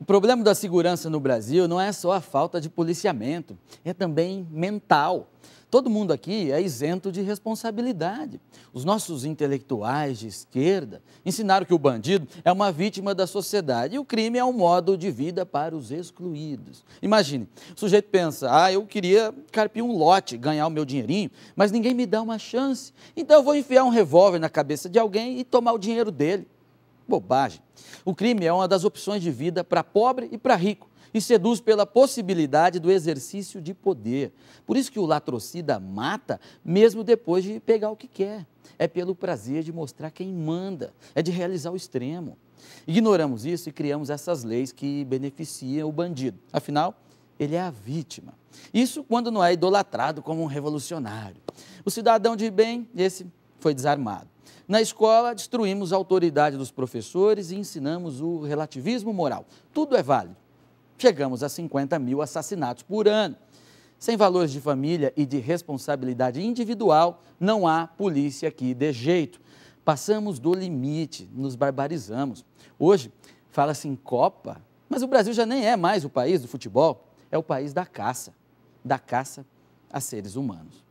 O problema da segurança no Brasil não é só a falta de policiamento, é também mental. Todo mundo aqui é isento de responsabilidade. Os nossos intelectuais de esquerda ensinaram que o bandido é uma vítima da sociedade e o crime é um modo de vida para os excluídos. Imagine, o sujeito pensa: ah, eu queria carpir um lote, ganhar o meu dinheirinho, mas ninguém me dá uma chance. Então eu vou enfiar um revólver na cabeça de alguém e tomar o dinheiro dele. Bobagem. O crime é uma das opções de vida para pobre e para rico e seduz pela possibilidade do exercício de poder. Por isso que o latrocida mata mesmo depois de pegar o que quer. É pelo prazer de mostrar quem manda, é de realizar o extremo. Ignoramos isso e criamos essas leis que beneficiam o bandido. Afinal, ele é a vítima. Isso quando não é idolatrado como um revolucionário. O cidadão de bem, esse foi desarmado. Na escola, destruímos a autoridade dos professores e ensinamos o relativismo moral. Tudo é válido. Chegamos a 50 mil assassinatos por ano. Sem valores de família e de responsabilidade individual, não há polícia que dê jeito. Passamos do limite, nos barbarizamos. Hoje, fala-se em Copa, mas o Brasil já nem é mais o país do futebol, é o país da caça da caça a seres humanos.